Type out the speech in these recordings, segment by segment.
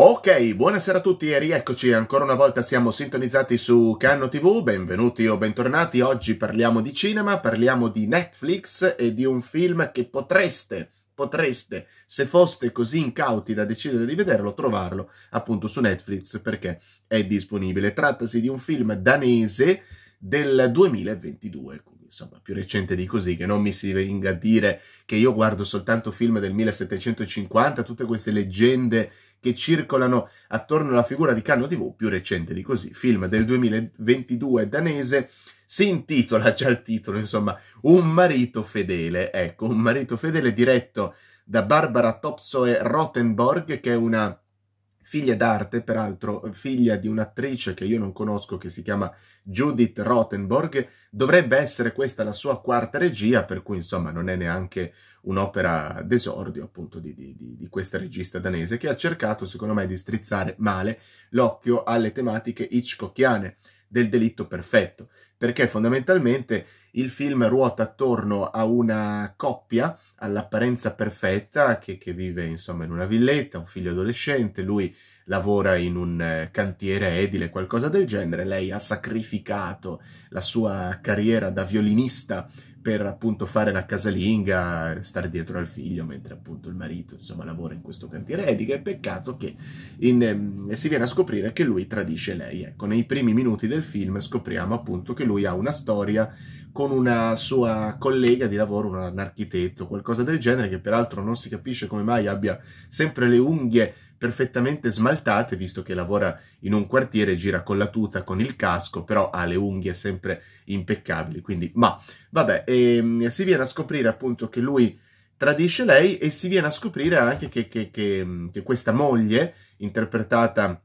Ok, buonasera a tutti e rieccoci, ancora una volta siamo sintonizzati su Canno TV, benvenuti o bentornati, oggi parliamo di cinema, parliamo di Netflix e di un film che potreste, potreste, se foste così incauti da decidere di vederlo, trovarlo appunto su Netflix perché è disponibile. Trattasi di un film danese del 2022, insomma, più recente di così, che non mi si venga a dire che io guardo soltanto film del 1750, tutte queste leggende che circolano attorno alla figura di Canno TV, più recente di così, film del 2022 danese, si intitola già il titolo, insomma, Un marito fedele, ecco, un marito fedele diretto da Barbara Topsoe Rothenborg, che è una figlia d'arte, peraltro figlia di un'attrice che io non conosco che si chiama Judith Rothenborg, dovrebbe essere questa la sua quarta regia, per cui insomma non è neanche un'opera d'esordio appunto di, di, di questa regista danese che ha cercato secondo me di strizzare male l'occhio alle tematiche hitchcockiane del delitto perfetto, perché fondamentalmente il film ruota attorno a una coppia all'apparenza perfetta che, che vive insomma in una villetta, un figlio adolescente, lui lavora in un eh, cantiere edile, qualcosa del genere, lei ha sacrificato la sua carriera da violinista per appunto fare la casalinga, stare dietro al figlio, mentre appunto il marito insomma, lavora in questo cantiere è Peccato che in, ehm, si viene a scoprire che lui tradisce lei. Ecco, nei primi minuti del film scopriamo appunto che lui ha una storia con una sua collega di lavoro, un architetto, qualcosa del genere, che peraltro non si capisce come mai abbia sempre le unghie perfettamente smaltate, visto che lavora in un quartiere, gira con la tuta, con il casco, però ha le unghie sempre impeccabili. Quindi, ma vabbè, e, ehm, si viene a scoprire appunto che lui tradisce lei e si viene a scoprire anche che, che, che, mm, che questa moglie, interpretata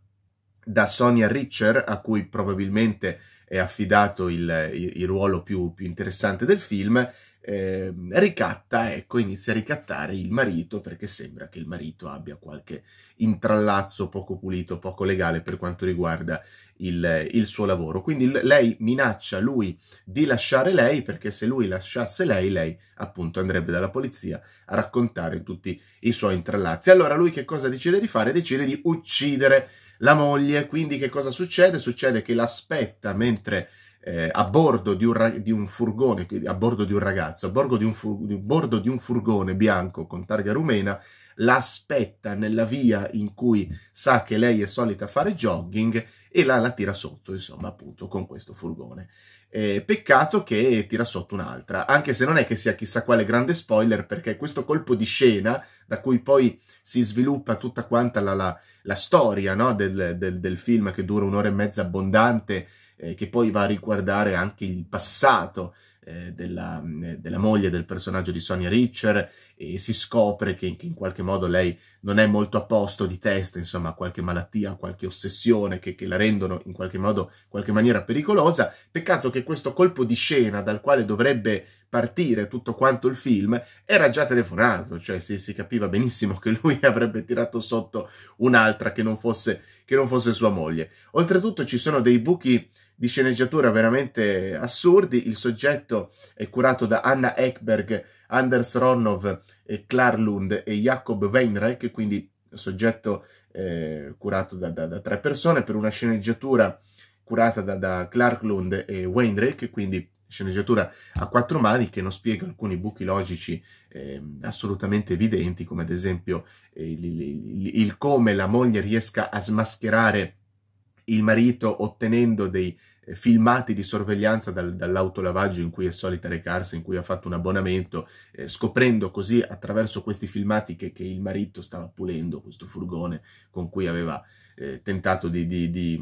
da Sonia Richer, a cui probabilmente è affidato il, il ruolo più, più interessante del film, eh, ricatta, ecco, inizia a ricattare il marito perché sembra che il marito abbia qualche intrallazzo poco pulito, poco legale per quanto riguarda il, il suo lavoro. Quindi lei minaccia lui di lasciare lei perché se lui lasciasse lei, lei appunto andrebbe dalla polizia a raccontare tutti i suoi intrallazzi. Allora lui che cosa decide di fare? Decide di uccidere la moglie. Quindi che cosa succede? Succede che l'aspetta mentre eh, a bordo di un, di un, furgone, a bordo di un ragazzo, a bordo di un, di bordo di un furgone bianco con targa rumena, la aspetta nella via in cui sa che lei è solita fare jogging e la, la tira sotto, insomma, appunto con questo furgone. Eh, peccato che tira sotto un'altra, anche se non è che sia chissà quale grande spoiler, perché questo colpo di scena, da cui poi si sviluppa tutta quanta la, la, la storia no? del, del, del, film che dura un'ora e mezza abbondante eh, che poi va a riguardare anche il passato eh, della, mm, della, moglie del personaggio di Sonia Richard e si scopre che, che, in qualche modo lei non è molto a posto di testa, insomma ha qualche malattia, qualche ossessione che, che la rendono in qualche modo, in qualche maniera pericolosa. Peccato che questo colpo di scena dal quale dovrebbe partire tutto quanto il film era già telefonato, cioè si, si capiva benissimo che lui avrebbe tirato sotto un'altra che non fosse, che non fosse sua moglie. Oltretutto ci sono dei buchi di sceneggiatura veramente assurdi. Il soggetto è curato da Anna Ekberg, Anders Ronov, e Klarlund e Jakob Weinreich, quindi soggetto eh, curato da, da, da, tre persone per una sceneggiatura curata da, da Klarlund e Weinreich, quindi sceneggiatura a quattro mani che non spiega alcuni buchi logici eh, assolutamente evidenti, come ad esempio eh, il, il, il come la moglie riesca a smascherare il marito ottenendo dei eh, filmati di sorveglianza dal, dall'autolavaggio in cui è solita recarsi, in cui ha fatto un abbonamento, eh, scoprendo così attraverso questi filmati che, che, il marito stava pulendo questo furgone con cui aveva eh, tentato di, di, di,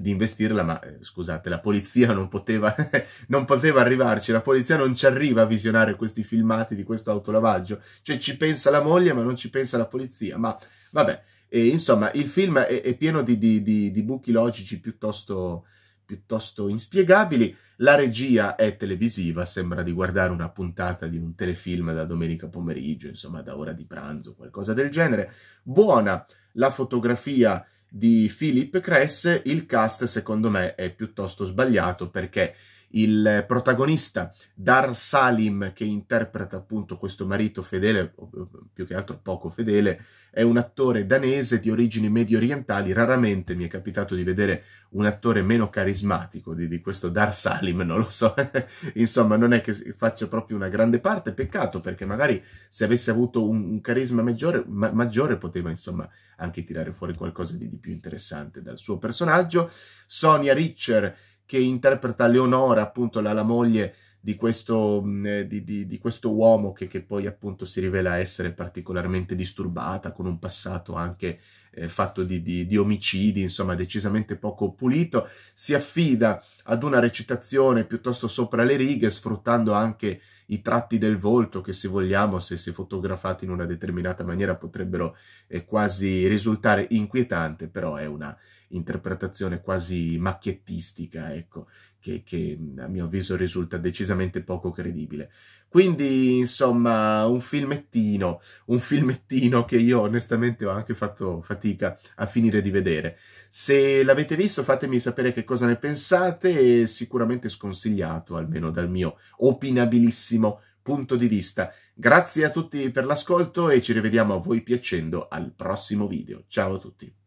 di, investirla, ma eh, scusate, la polizia non poteva, non poteva arrivarci, la polizia non ci arriva a visionare questi filmati di questo autolavaggio, cioè ci pensa la moglie ma non ci pensa la polizia, ma vabbè e, insomma, il film è, è pieno di, di, di, di, buchi logici piuttosto, piuttosto inspiegabili. La regia è televisiva, sembra di guardare una puntata di un telefilm da domenica pomeriggio, insomma, da ora di pranzo, qualcosa del genere. Buona la fotografia di Philip Cress, il cast secondo me è piuttosto sbagliato perché il protagonista Dar Salim, che interpreta appunto questo marito fedele, più che altro poco fedele, è un attore danese di origini medio orientali. Raramente mi è capitato di vedere un attore meno carismatico di, di questo Dar Salim, non lo so. Insomma, non è che faccia proprio una grande parte, peccato perché magari se avesse avuto un, un carisma maggiore, ma, maggiore, poteva insomma anche tirare fuori qualcosa di, di più interessante dal suo personaggio. Sonia Richer che interpreta Leonora, appunto la, la moglie di questo, eh, di, di, di questo uomo che, che, poi appunto si rivela essere particolarmente disturbata, con un passato anche eh, fatto di, di, omicidi, insomma decisamente poco pulito, si affida ad una recitazione piuttosto sopra le righe, sfruttando anche i tratti del volto che se vogliamo, se si fotografati in una determinata maniera, potrebbero eh, quasi risultare inquietante, però è una interpretazione quasi macchiettistica, ecco, che, che mm, a mio avviso risulta decisamente poco credibile. Quindi, insomma, un filmettino, un filmettino che io onestamente ho anche fatto fatica a finire di vedere. Se l'avete visto, fatemi sapere che cosa ne pensate, è sicuramente sconsigliato, almeno dal mio opinabilissimo bellissimo punto di vista. Grazie a tutti per l'ascolto e ci rivediamo a voi piacendo al prossimo video. Ciao a tutti.